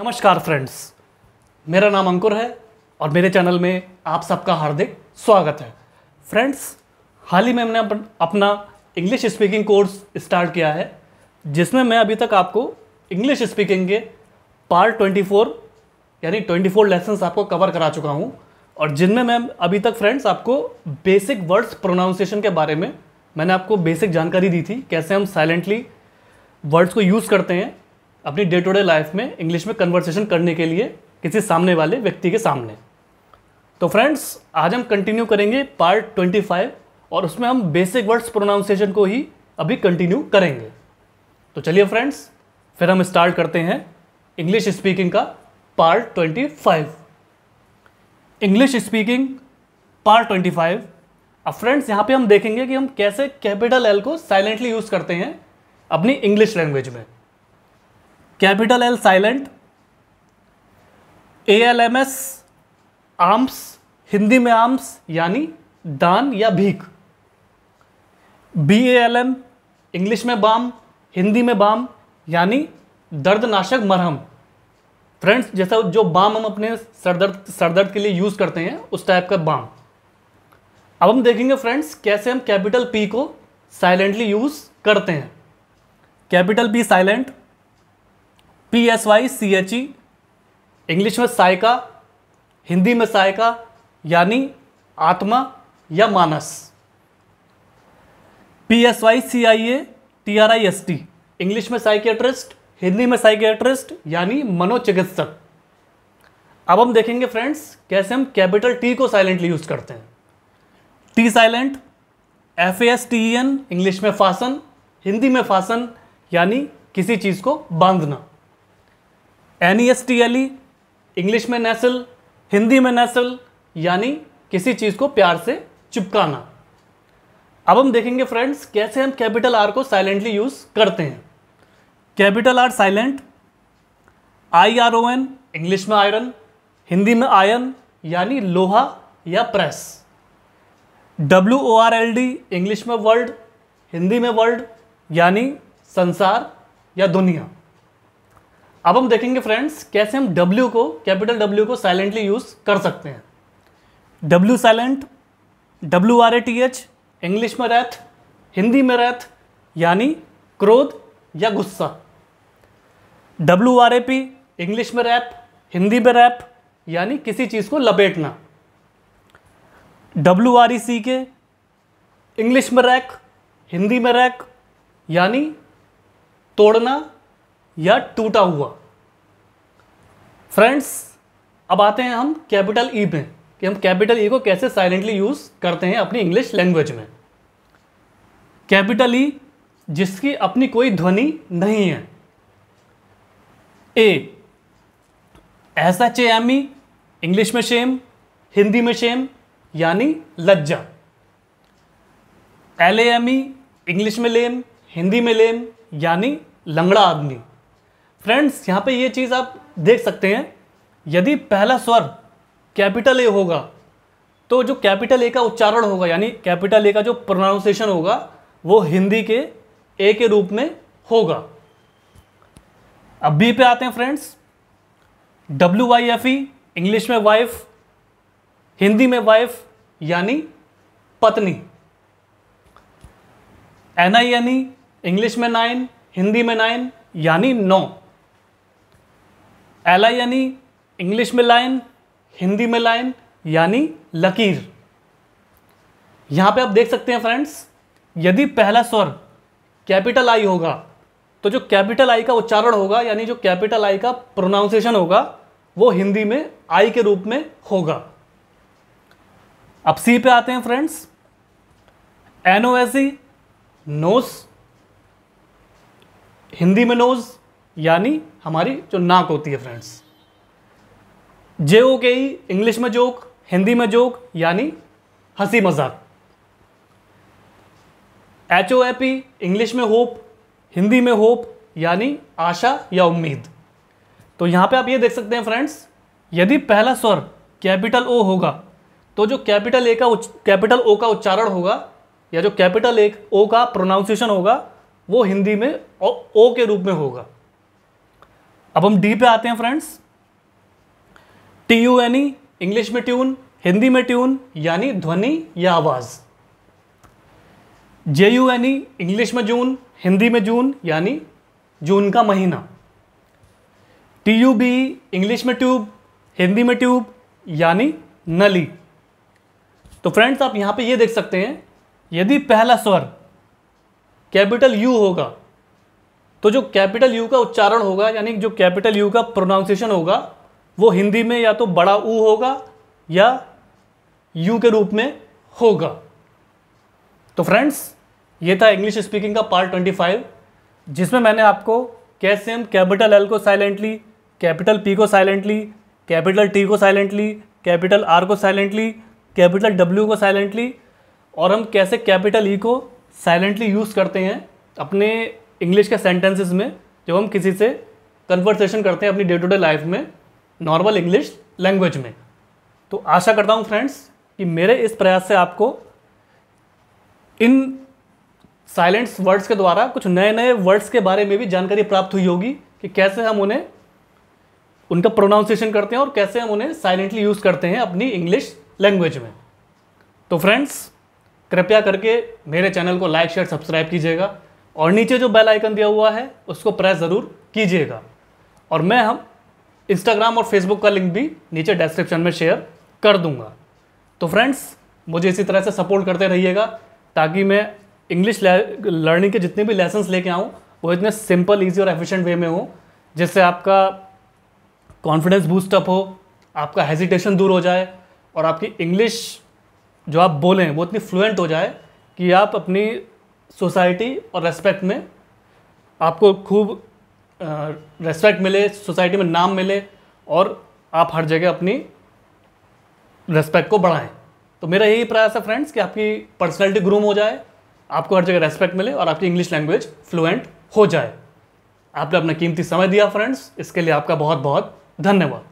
नमस्कार फ्रेंड्स मेरा नाम अंकुर है और मेरे चैनल में आप सबका हार्दिक स्वागत है फ्रेंड्स हाल ही में हमने अपना इंग्लिश स्पीकिंग कोर्स स्टार्ट किया है जिसमें मैं अभी तक आपको इंग्लिश स्पीकिंग के पार्ट 24 यानी 24 लेसन्स आपको कवर करा चुका हूँ और जिनमें मैं अभी तक फ्रेंड्स आपको बेसिक वर्ड्स प्रोनाउंसिएशन के बारे में मैंने आपको बेसिक जानकारी दी थी कैसे हम साइलेंटली वर्ड्स को यूज़ करते हैं अपनी डे टू डे लाइफ में इंग्लिश में कन्वर्सेशन करने के लिए किसी सामने वाले व्यक्ति के सामने तो फ्रेंड्स आज हम कंटिन्यू करेंगे पार्ट 25 और उसमें हम बेसिक वर्ड्स प्रोनाउंसिएशन को ही अभी कंटिन्यू करेंगे तो चलिए फ्रेंड्स फिर हम स्टार्ट करते हैं इंग्लिश स्पीकिंग का पार्ट 25 इंग्लिश स्पीकिंग पार्ट 25 अब फ्रेंड्स यहाँ पे हम देखेंगे कि हम कैसे कैपिटल एल को साइलेंटली यूज़ करते हैं अपनी इंग्लिश लैंग्वेज में capital L silent A L M S alms Hindi में आर्म्स यानी दान या भीख B A L M English में बाम हिंदी में बाम यानी दर्दनाशक मरहम फ्रेंड्स जैसा जो बाम हम अपने सरदर्द सरदर्द के लिए यूज़ करते हैं उस टाइप का बाम अब हम देखेंगे फ्रेंड्स कैसे हम कैपिटल पी को साइलेंटली यूज़ करते हैं capital P silent P S Y C H E English में सायका हिंदी में सायका यानी आत्मा या मानस P S Y C I A T R I S T English में साइकेट्रिस्ट हिंदी में साइकेट्रिस्ट यानी मनोचिकित्सक अब हम देखेंगे फ्रेंड्स कैसे हम कैपिटल टी को साइलेंटली यूज करते हैं T silent F S T N English में फासन हिंदी में फासन यानी किसी चीज़ को बांधना N E S T L E English में नेसल हिंदी में नेसल यानी किसी चीज़ को प्यार से चिपकाना अब हम देखेंगे फ्रेंड्स कैसे हम कैपिटल आर को साइलेंटली यूज़ करते हैं capital R silent I R O N English में आयरन हिंदी में आयन यानी लोहा या press W O R L D English में वर्ल्ड हिंदी में वर्ल्ड यानी संसार या दुनिया अब हम देखेंगे फ्रेंड्स कैसे हम W को कैपिटल W को साइलेंटली यूज़ कर सकते हैं W silent W R A T H English में रैथ हिंदी में रैथ यानी क्रोध या गुस्सा W R A P English में रैप हिंदी में रैप यानी किसी चीज़ को लपेटना डब्ल्यू आर ई सी के इंग्लिश में रैक हिंदी में रैक यानी तोड़ना या टूटा हुआ फ्रेंड्स अब आते हैं हम कैपिटल ई e पे कि हम कैपिटल ई e को कैसे साइलेंटली यूज़ करते हैं अपनी इंग्लिश लैंग्वेज में कैपिटल ई e जिसकी अपनी कोई ध्वनि नहीं है ए ऐसा एच एम ई इंग्लिश में शेम हिंदी में शेम यानी लज्जा L A M E English में लेम हिंदी में लेम यानी लंगड़ा आदमी फ्रेंड्स यहाँ पे ये चीज़ आप देख सकते हैं यदि पहला स्वर कैपिटल ए होगा तो जो कैपिटल ए का उच्चारण होगा यानी कैपिटल ए का जो प्रोनाउंसिएशन होगा वो हिंदी के ए के रूप में होगा अब बी पे आते हैं friends W Y F E English में वाइफ हिंदी में वाइफ यानी पत्नी N I N E English में नाइन हिंदी में नाइन यानी नौ एला यानी इंग्लिश में लाइन हिंदी में लाइन यानी लकीर यहां पे आप देख सकते हैं फ्रेंड्स यदि पहला स्वर कैपिटल आई होगा तो जो कैपिटल आई का उच्चारण होगा यानी जो कैपिटल आई का प्रोनाउंसिएशन होगा वो हिंदी में आई के रूप में होगा अब सी पे आते हैं friends N O S nose Hindi में नोज़ यानी हमारी जो नाक होती है friends J O K E English में जोक हिंदी में जोक यानी हंसी मजाक एच ओ एपी इंग्लिश में होप हिंदी में होप यानी आशा या उम्मीद तो यहां पे आप ये देख सकते हैं फ्रेंड्स यदि पहला स्वर कैपिटल ओ होगा तो जो कैपिटल ए का कैपिटल ओ का उच्चारण होगा या जो कैपिटल ए ओ का प्रोनाउंसिएशन होगा वो हिंदी में ओ, ओ के रूप में होगा अब हम डी पे आते हैं friends T U N E English में ट्यून हिंदी में ट्यून यानी ध्वनि या आवाज़ J U N E English में जून हिंदी में जून यानी जून का महीना टी यू बी इंग्लिश में ट्यूब हिंदी में ट्यूब यानी नली तो फ्रेंड्स आप यहां पे ये देख सकते हैं यदि पहला स्वर कैपिटल यू होगा तो जो कैपिटल यू का उच्चारण होगा यानी जो कैपिटल यू का प्रोनाउंसिएशन होगा वो हिंदी में या तो बड़ा ऊ होगा या यू के रूप में होगा तो फ्रेंड्स ये था इंग्लिश स्पीकिंग का पार्ट 25 जिसमें मैंने आपको कैसे हम कैपिटल एल को साइलेंटली कैपिटल पी को साइलेंटली कैपिटल टी को साइलेंटली कैपिटल आर को साइलेंटली कैपिटल डब्ल्यू को साइलेंटली और हम कैसे कैपिटल ई e को साइलेंटली यूज़ करते हैं अपने इंग्लिश के सेंटेंसेस में जब हम किसी से कन्वर्सेशन करते हैं अपनी डे टू डे लाइफ में नॉर्मल इंग्लिश लैंग्वेज में तो आशा करता हूँ फ्रेंड्स कि मेरे इस प्रयास से आपको इन साइलेंट्स वर्ड्स के द्वारा कुछ नए नए वर्ड्स के बारे में भी जानकारी प्राप्त हुई होगी कि कैसे हम उन्हें उनका प्रोनाउंसिएशन करते हैं और कैसे हम उन्हें साइलेंटली यूज़ करते हैं अपनी इंग्लिश लैंग्वेज में तो फ्रेंड्स कृपया करके मेरे चैनल को लाइक शेयर सब्सक्राइब कीजिएगा और नीचे जो बेल आइकन दिया हुआ है उसको प्रेस ज़रूर कीजिएगा और मैं हम इंस्टाग्राम और फेसबुक का लिंक भी नीचे डिस्क्रिप्शन में शेयर कर दूंगा तो फ्रेंड्स मुझे इसी तरह से सपोर्ट करते रहिएगा ताकि मैं इंग्लिश लर्निंग के जितने भी लेसन्स लेके आऊँ वो इतने सिंपल ईजी और एफिशिएंट वे में हो जिससे आपका कॉन्फिडेंस बूस्टअप हो आपका हेजिटेशन दूर हो जाए और आपकी इंग्लिश जो आप बोलें वो इतनी फ्लुएंट हो जाए कि आप अपनी सोसाइटी और रेस्पेक्ट में आपको खूब रेस्पेक्ट मिले सोसाइटी में नाम मिले और आप हर जगह अपनी रेस्पेक्ट को बढ़ाएं तो मेरा यही प्रयास है फ्रेंड्स कि आपकी पर्सनैलिटी ग्रूम हो जाए आपको हर जगह रेस्पेक्ट मिले और आपकी इंग्लिश लैंग्वेज फ्लुएंट हो जाए आपने अपना कीमती समय दिया फ्रेंड्स इसके लिए आपका बहुत बहुत धन्यवाद